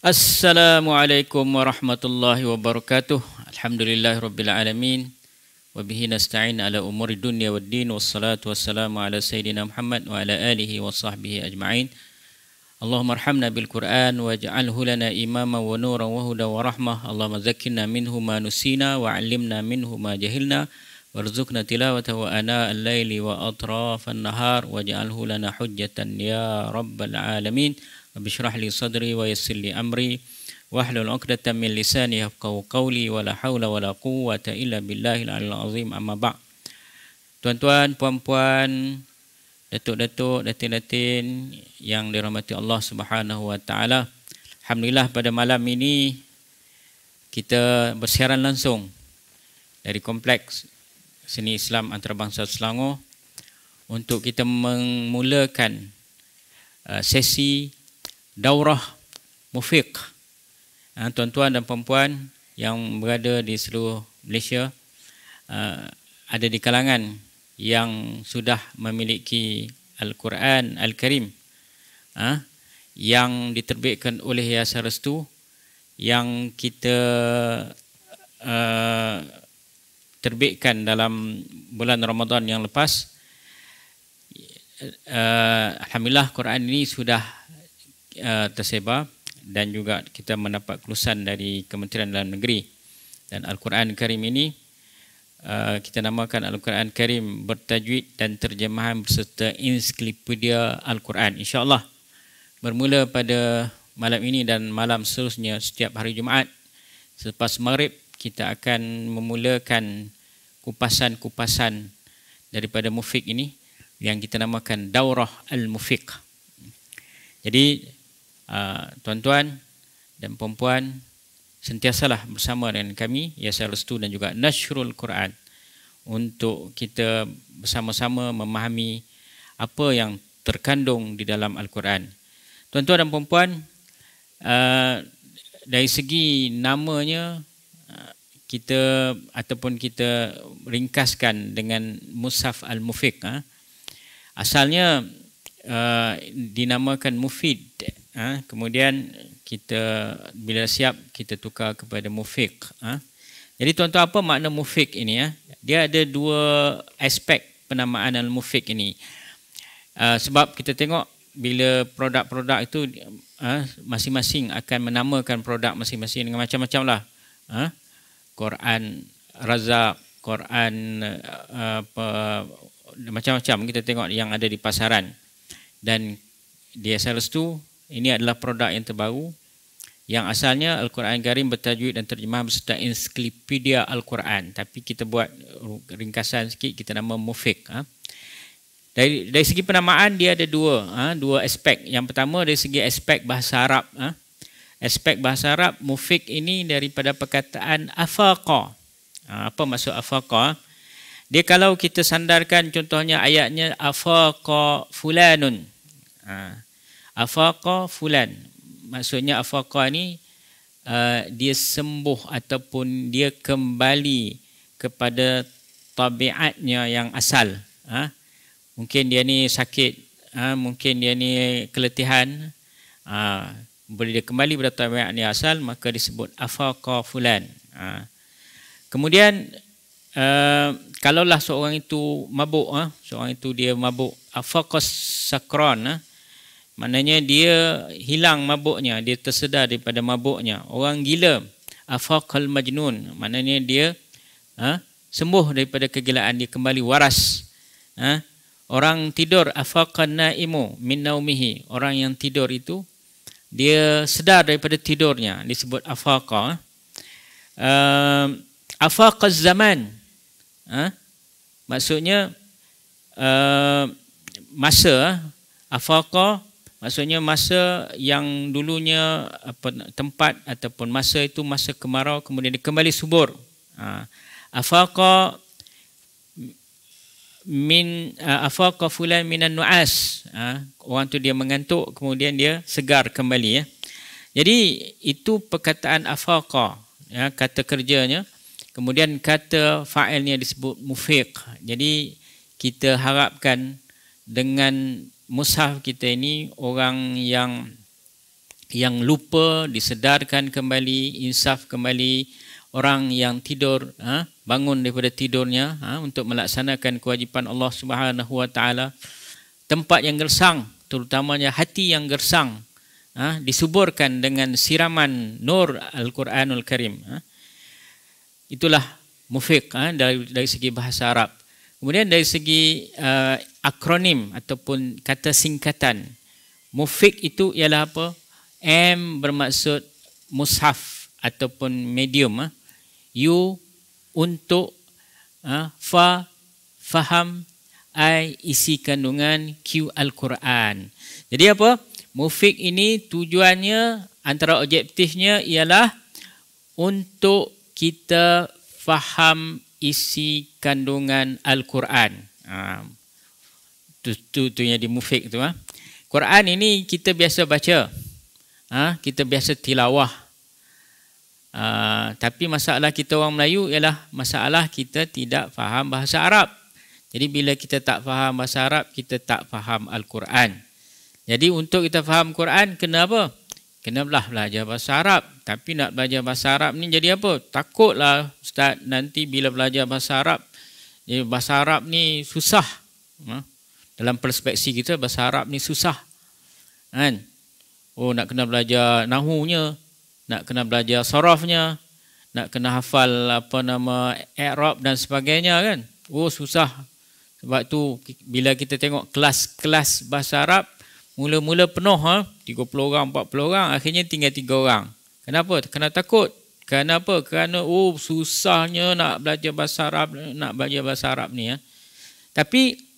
Assalamualaikum warahmatullahi wabarakatuh. Alhamdulillahirrabbilalamin. Wabihi nasta'in ala umuri dunia wa din. Wassalatu wassalamu ala Sayyidina Muhammad wa ala alihi wa sahbihi ajma'in. Allahumma arhamna bil Qur'an waj'alhu lana imama wa nuran wa huda wa rahmah. Allahumma zakkirna minhu ma nusina wa 'allimna minhu ma jahilna. وارزقنا تلاوته وأناء الليل وأطراف النهار واجعله لنا حجة يا رب العالمين رب li لي صدري ويسر لي امري واحلل عقدة من لساني يفقهوا قولي ولا حول ولا قوة الا بالله العلي العظيم اما بعد Tuan -tuan, puan -puan, datuk-datuk, datin-datin yang dirahmati Allah Subhanahu Wa Taala. Alhamdulillah pada malam ini kita bersiaran langsung dari kompleks Seni Islam Antarabangsa Selangor untuk kita memulakan uh, sesi daurah mufiq ah, tuan-tuan dan puan-puan yang berada di seluruh Malaysia ah, ada di kalangan yang sudah memiliki Al-Quran Al-Karim ah, yang diterbitkan oleh Yayasan Restu yang kita terbitkan dalam bulan Ramadan yang lepas Alhamdulillah Quran ini sudah uh, tersebar dan juga kita mendapat kelulusan dari Kementerian Dalam Negeri dan Al-Quran Karim ini uh, kita namakan Al-Quran Karim bertajwid dan terjemahan berserta ensiklopedia Al-Quran Insyaallah bermula pada malam ini dan malam seterusnya setiap hari Jumaat selepas maghrib kita akan memulakan kupasan-kupasan daripada Mufik ini yang kita namakan Daurah Al-Mufiq. Jadi Ah, tuan-tuan dan puan-puan sentiasalah bersama dengan kami Yasir Restu dan juga Nashrul Quran untuk kita bersama-sama memahami apa yang terkandung di dalam Al-Quran. Tuan-tuan dan puan-puan, uh, dari segi namanya ah, kita ataupun kita ringkaskan dengan Musaf Al-Mufiq. Asalnya dinamakan Mufid ha? kemudian kita bila siap kita tukar kepada mufiq ha? jadi tuan-tuan apa makna mufiq ini ya dia ada dua aspek penamaan al mufiq ini ha, sebab kita tengok bila produk-produk itu ha, masing-masing akan menamakan produk masing-masing dengan macam-macam lah ha? Quran Razak Quran ha, macam-macam kita tengok yang ada di pasaran dan dia selalu tu ini adalah produk yang terbaru yang asalnya Al-Quran Karim bertajwid dan terjemah berserta ensiklopedia Al-Quran. Tapi kita buat ringkasan sikit, kita nama Mufik. Ha? Dari, dari segi penamaan, dia ada dua ha? dua aspek. Yang pertama dari segi aspek bahasa Arab. Ha? Aspek bahasa Arab, Mufik ini daripada perkataan Afaqa. Ha, apa maksud Afaqa? Dia kalau kita sandarkan contohnya ayatnya Afaqa Fulanun. Ha? afaqa fulan maksudnya afaqa ni uh, dia sembuh ataupun dia kembali kepada tabiatnya yang asal ha? mungkin dia ni sakit ha? mungkin dia ni keletihan ha? boleh dia kembali pada tabiat yang asal maka disebut afaqa fulan ha? kemudian uh, kalaulah seorang itu mabuk ha? seorang itu dia mabuk afaqa sakran ha? Maknanya dia hilang mabuknya, dia tersedar daripada mabuknya. Orang gila, afaqal majnun. Maknanya dia ha, sembuh daripada kegilaan, dia kembali waras. Ha? Orang tidur, afaqan na'imu min naumihi. Orang yang tidur itu, dia sedar daripada tidurnya. Disebut afaqa. Uh, ha, afaqaz zaman. Ha? Maksudnya, uh, masa, ha, afaqa Maksudnya masa yang dulunya apa, tempat ataupun masa itu masa kemarau kemudian dia kembali subur. Ha. Afaqa min ha, afaqa fulan minan nuas. Ha. orang tu dia mengantuk kemudian dia segar kembali ya. Jadi itu perkataan afaqa ya kata kerjanya. Kemudian kata fa'ilnya disebut mufiq. Jadi kita harapkan dengan mushaf kita ini orang yang yang lupa disedarkan kembali insaf kembali orang yang tidur ha, bangun daripada tidurnya ha, untuk melaksanakan kewajipan Allah Subhanahu wa taala tempat yang gersang terutamanya hati yang gersang ha, disuburkan dengan siraman nur al-Quranul Karim ha, itulah mufiq ha, dari dari segi bahasa Arab kemudian dari segi uh, akronim ataupun kata singkatan. Mufik itu ialah apa? M bermaksud mushaf ataupun medium. Ah. U untuk ah, fa faham I isi kandungan Q Al-Quran. Jadi apa? Mufik ini tujuannya antara objektifnya ialah untuk kita faham isi kandungan Al-Quran. Ah tu, tu, tu yang dimufik tu. Ha? Quran ini kita biasa baca. Ha? Kita biasa tilawah. Ha, tapi masalah kita orang Melayu ialah masalah kita tidak faham bahasa Arab. Jadi bila kita tak faham bahasa Arab, kita tak faham Al-Quran. Jadi untuk kita faham Quran, kena apa? Kenalah belajar bahasa Arab. Tapi nak belajar bahasa Arab ni jadi apa? Takutlah Ustaz nanti bila belajar bahasa Arab. bahasa Arab ni susah. Ha? dalam perspektif kita bahasa Arab ni susah. Kan? Oh nak kena belajar nahunya, nak kena belajar sarafnya, nak kena hafal apa nama i'rab dan sebagainya kan. Oh susah. Sebab tu bila kita tengok kelas-kelas bahasa Arab mula-mula penuh ha, 30 orang, 40 orang, akhirnya tinggal 3 orang. Kenapa? Kena takut. Kenapa? Kerana oh susahnya nak belajar bahasa Arab, nak belajar bahasa Arab ni ya. Tapi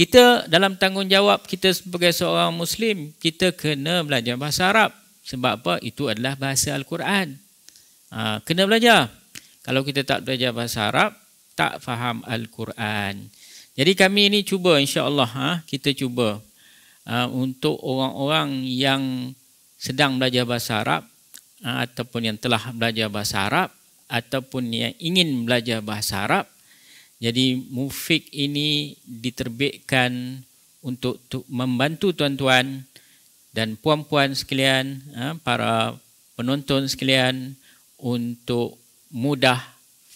kita dalam tanggungjawab kita sebagai seorang Muslim, kita kena belajar bahasa Arab. Sebab apa? Itu adalah bahasa Al-Quran. Ha, kena belajar. Kalau kita tak belajar bahasa Arab, tak faham Al-Quran. Jadi kami ini cuba insyaAllah, ha, kita cuba ha, untuk orang-orang yang sedang belajar bahasa Arab ha, ataupun yang telah belajar bahasa Arab ataupun yang ingin belajar bahasa Arab jadi mufik ini diterbitkan untuk membantu tuan-tuan dan puan-puan sekalian, ha, para penonton sekalian untuk mudah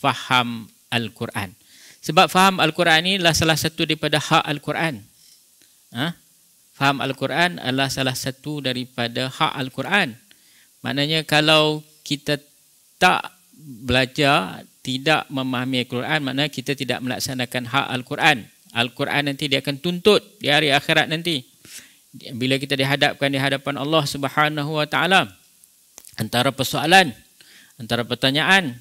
faham Al-Quran. Sebab faham Al-Quran ini adalah salah satu daripada hak Al-Quran. Ha? Faham Al-Quran adalah salah satu daripada hak Al-Quran. Maknanya kalau kita tak belajar tidak memahami Al-Quran maknanya kita tidak melaksanakan hak Al-Quran. Al-Quran nanti dia akan tuntut di hari akhirat nanti. Bila kita dihadapkan di hadapan Allah Subhanahu Wa Taala antara persoalan, antara pertanyaan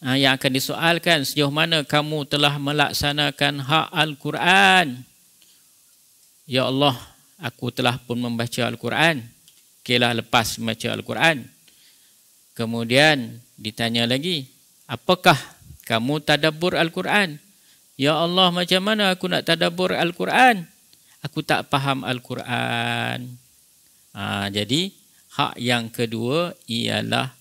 ah, yang akan disoalkan sejauh mana kamu telah melaksanakan hak Al-Quran. Ya Allah, aku telah pun membaca Al-Quran. Kelah lepas membaca Al-Quran. Kemudian ditanya lagi, Apakah kamu tadabur Al-Quran? Ya Allah, macam mana aku nak tadabur Al-Quran? Aku tak faham Al-Quran. Ha, jadi, hak yang kedua ialah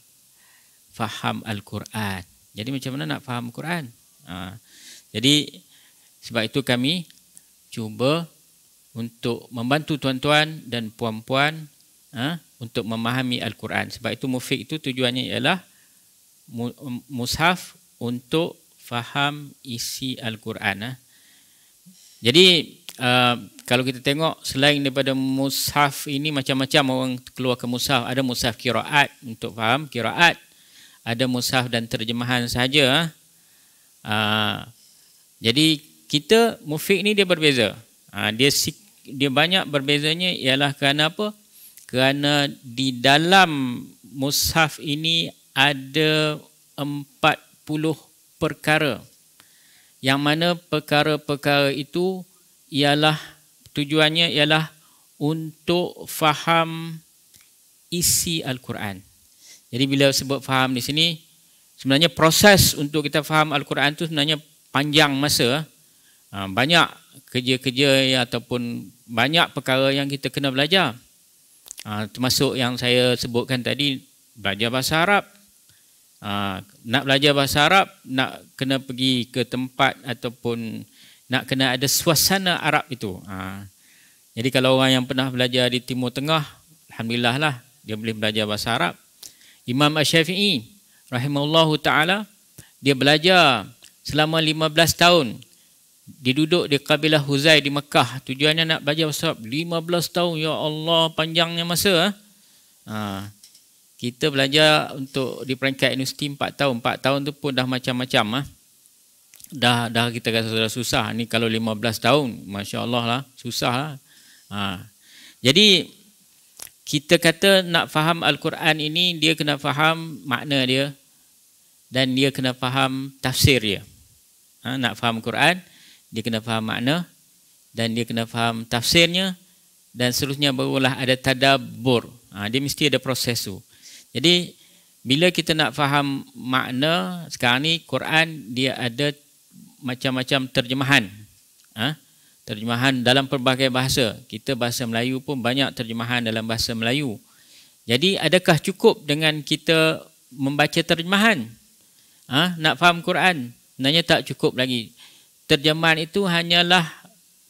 faham Al-Quran. Jadi, macam mana nak faham Al-Quran? Ha, jadi, sebab itu kami cuba untuk membantu tuan-tuan dan puan-puan ha, untuk memahami Al-Quran. Sebab itu, Mufik itu tujuannya ialah Um, mushaf untuk faham isi Al-Quran. Ah. Jadi uh, kalau kita tengok selain daripada mushaf ini macam-macam orang keluar ke mushaf. Ada mushaf kiraat untuk faham kiraat. Ada mushaf dan terjemahan sahaja. Ah. Uh, jadi kita mufik ni dia berbeza. Uh, dia dia banyak berbezanya ialah kerana apa? Kerana di dalam mushaf ini ada empat puluh perkara yang mana perkara-perkara itu ialah tujuannya ialah untuk faham isi al-Quran. Jadi bila sebut faham di sini sebenarnya proses untuk kita faham al-Quran itu sebenarnya panjang masa. Ha, banyak kerja-kerja ataupun banyak perkara yang kita kena belajar. Ha, termasuk yang saya sebutkan tadi belajar bahasa Arab Ha, nak belajar bahasa Arab, nak kena pergi ke tempat ataupun nak kena ada suasana Arab itu. Ha. Jadi kalau orang yang pernah belajar di Timur Tengah, Alhamdulillah lah, dia boleh belajar bahasa Arab. Imam Ash-Syafi'i, rahimahullahu ta'ala, dia belajar selama 15 tahun. Dia duduk di kabilah Huzai di Mekah. Tujuannya nak belajar bahasa Arab. 15 tahun, ya Allah, panjangnya masa. Eh. Ha. Kita belajar untuk di peringkat universiti 4 tahun. 4 tahun tu pun dah macam-macam ah. Dah dah kita rasa sudah susah ni kalau 15 tahun, masya-Allah lah, susah lah. Ha. Jadi kita kata nak faham al-Quran ini dia kena faham makna dia dan dia kena faham tafsir dia. Ha, nak faham Quran, dia kena faham makna dan dia kena faham tafsirnya dan seterusnya barulah ada tadabbur. Ha, dia mesti ada proses tu. Jadi bila kita nak faham makna sekarang ni Quran dia ada macam-macam terjemahan. Ha? Terjemahan dalam pelbagai bahasa. Kita bahasa Melayu pun banyak terjemahan dalam bahasa Melayu. Jadi adakah cukup dengan kita membaca terjemahan? Ha? Nak faham Quran? Nanya tak cukup lagi. Terjemahan itu hanyalah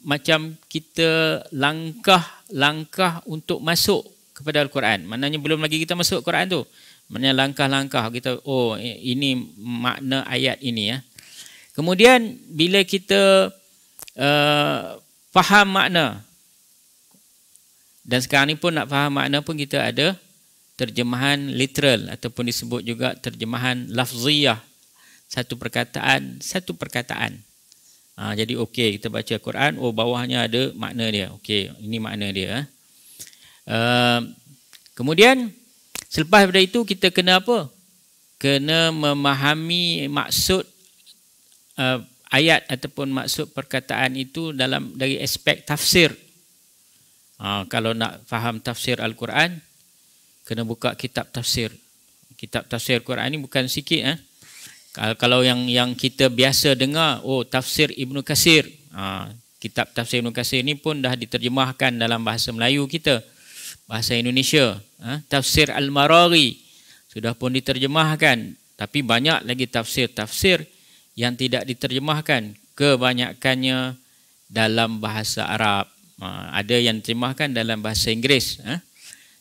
macam kita langkah-langkah untuk masuk kepada Al-Quran. Maknanya belum lagi kita masuk Quran tu. Maknanya langkah-langkah kita, oh ini makna ayat ini ya. Kemudian bila kita uh, faham makna dan sekarang ni pun nak faham makna pun kita ada terjemahan literal ataupun disebut juga terjemahan lafziyah. Satu perkataan, satu perkataan. Ha, jadi okey kita baca Quran, oh bawahnya ada makna dia. Okey, ini makna dia. Eh. Ehm, kemudian selepas daripada itu kita kena apa? Kena memahami maksud uh, ayat ataupun maksud perkataan itu dalam dari aspek tafsir. Ha, kalau nak faham tafsir Al-Quran, kena buka kitab tafsir. Kitab tafsir Al-Quran ini bukan sikit. Eh? Kalau yang yang kita biasa dengar, oh tafsir Ibn Kasir. Ha, kitab tafsir Ibn Kasir ini pun dah diterjemahkan dalam bahasa Melayu kita bahasa Indonesia. Ha? Tafsir al marawi sudah pun diterjemahkan. Tapi banyak lagi tafsir-tafsir yang tidak diterjemahkan. Kebanyakannya dalam bahasa Arab. Ha, ada yang diterjemahkan dalam bahasa Inggeris. Ha?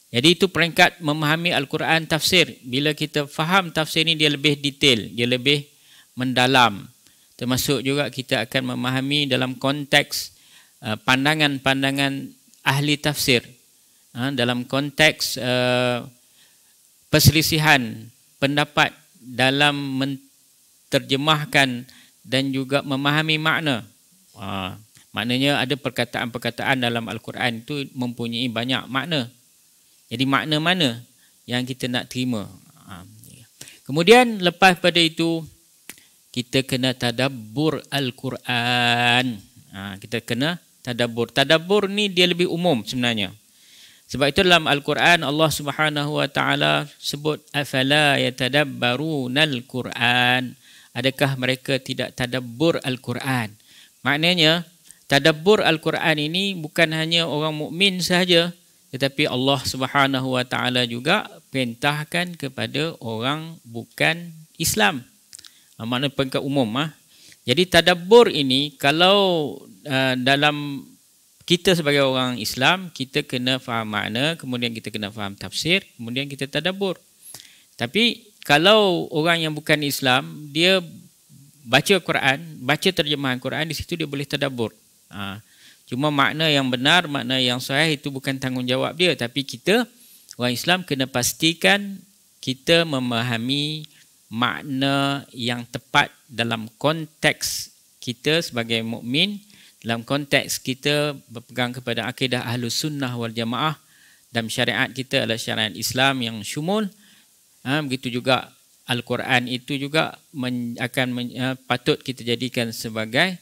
Jadi itu peringkat memahami Al-Quran tafsir. Bila kita faham tafsir ini dia lebih detail, dia lebih mendalam. Termasuk juga kita akan memahami dalam konteks uh, pandangan-pandangan ahli tafsir Ha, dalam konteks eh, perselisihan pendapat dalam menterjemahkan dan juga memahami makna. Ha, maknanya ada perkataan-perkataan dalam Al-Quran itu mempunyai banyak makna. Jadi makna mana yang kita nak terima? Ha, kemudian lepas pada itu kita kena tadabur Al-Quran. Kita kena tadabur. Tadabur ni dia lebih umum sebenarnya. Sebab itu dalam Al-Quran Allah Subhanahu wa taala sebut afala yatadabbarunal Quran. Adakah mereka tidak tadabbur Al-Quran? Maknanya tadabbur Al-Quran ini bukan hanya orang mukmin saja tetapi Allah Subhanahu wa taala juga perintahkan kepada orang bukan Islam. Maknanya pengkat umum ah. Jadi tadabbur ini kalau eh, dalam kita sebagai orang Islam kita kena faham makna kemudian kita kena faham tafsir kemudian kita tadabbur tapi kalau orang yang bukan Islam dia baca Quran baca terjemahan Quran di situ dia boleh tadabbur ha. cuma makna yang benar makna yang sahih itu bukan tanggungjawab dia tapi kita orang Islam kena pastikan kita memahami makna yang tepat dalam konteks kita sebagai mukmin dalam konteks kita berpegang kepada akidah ahlu sunnah wal jamaah dan syariat kita adalah syariat Islam yang syumul ha, begitu juga Al-Quran itu juga men, akan men, ha, patut kita jadikan sebagai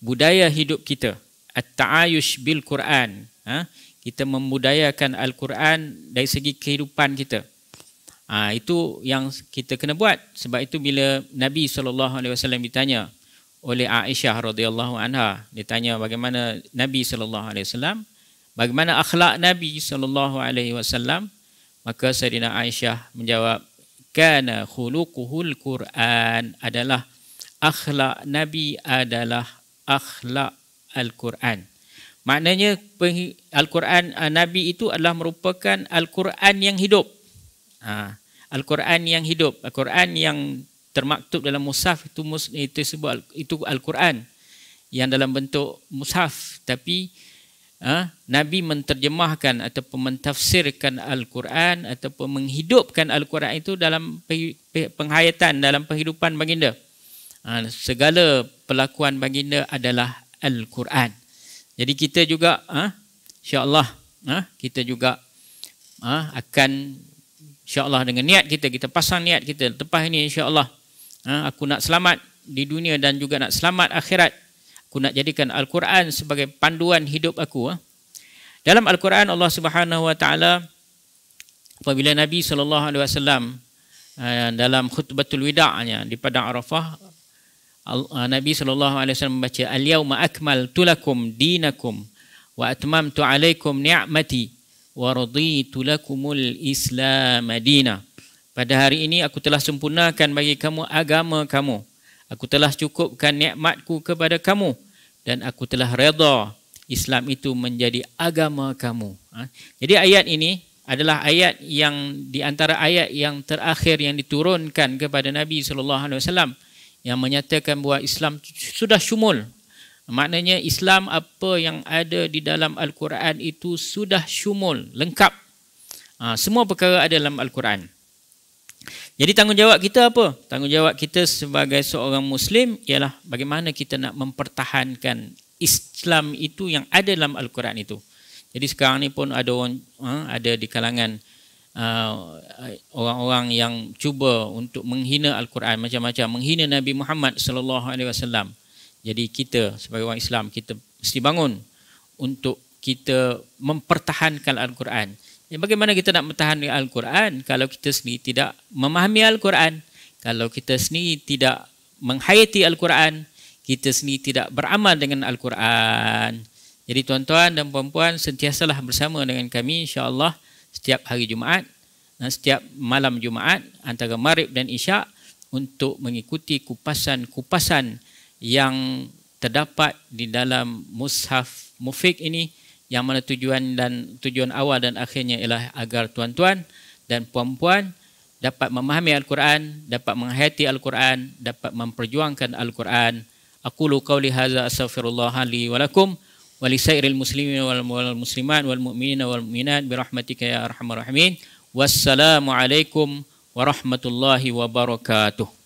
budaya hidup kita at-ta'ayush bil Quran ha, kita membudayakan Al-Quran dari segi kehidupan kita ha, itu yang kita kena buat sebab itu bila Nabi SAW ditanya oleh Aisyah radhiyallahu anha ditanya bagaimana Nabi sallallahu alaihi wasallam bagaimana akhlak Nabi sallallahu alaihi wasallam maka Sayyidina Aisyah menjawab kana khuluquhul Quran adalah akhlak Nabi adalah akhlak Al-Quran maknanya Al-Quran ah, Nabi itu adalah merupakan Al-Quran yang hidup ah, Al-Quran yang hidup Al-Quran yang termaktub dalam mushaf itu itu sebut itu al-Quran yang dalam bentuk mushaf tapi ha, nabi menterjemahkan atau mentafsirkan al-Quran atau menghidupkan al-Quran itu dalam penghayatan dalam kehidupan baginda ha, segala pelakuan baginda adalah al-Quran jadi kita juga ha, Allah ha, kita juga ha, akan Allah dengan niat kita kita pasang niat kita lepas ini insya Allah. Ha, aku nak selamat di dunia dan juga nak selamat akhirat. Aku nak jadikan Al-Quran sebagai panduan hidup aku. Ha. Dalam Al-Quran Allah Subhanahu Wa Taala apabila Nabi Sallallahu Alaihi Wasallam ha, dalam khutbahul wida'nya di padang Arafah ha, Nabi Sallallahu Alaihi Wasallam membaca al-yauma akmaltu Tulaqum Dinaqum, wa atmamtu alaikum ni'mati wa raditu Tulaqumul islam madina pada hari ini aku telah sempurnakan bagi kamu agama kamu. Aku telah cukupkan nikmatku kepada kamu. Dan aku telah redha Islam itu menjadi agama kamu. Ha? Jadi ayat ini adalah ayat yang di antara ayat yang terakhir yang diturunkan kepada Nabi sallallahu alaihi wasallam yang menyatakan bahawa Islam sudah syumul. Maknanya Islam apa yang ada di dalam al-Quran itu sudah syumul, lengkap. Ha, semua perkara ada dalam al-Quran. Jadi tanggungjawab kita apa? Tanggungjawab kita sebagai seorang muslim ialah bagaimana kita nak mempertahankan Islam itu yang ada dalam al-Quran itu. Jadi sekarang ni pun ada orang ha, ada di kalangan uh, orang-orang yang cuba untuk menghina al-Quran macam-macam menghina Nabi Muhammad sallallahu alaihi wasallam. Jadi kita sebagai orang Islam kita mesti bangun untuk kita mempertahankan al-Quran. Ya, bagaimana kita nak mempertahankan Al-Quran kalau kita sendiri tidak memahami Al-Quran, kalau kita sendiri tidak menghayati Al-Quran, kita sendiri tidak beramal dengan Al-Quran. Jadi tuan-tuan dan puan-puan sentiasalah bersama dengan kami insya-Allah setiap hari Jumaat dan setiap malam Jumaat antara Maghrib dan Isyak untuk mengikuti kupasan-kupasan yang terdapat di dalam mushaf Mufik ini yang mana tujuan dan tujuan awal dan akhirnya ialah agar tuan-tuan dan puan-puan dapat memahami al-Quran, dapat menghayati al-Quran, dapat memperjuangkan al-Quran. Aku lu qauli hadza astaghfirullah li wa lakum muslimin wal Musliman wal mu'minina wal mu'minat bi rahmatika ya arhamar rahimin. Wassalamu alaikum warahmatullahi wabarakatuh.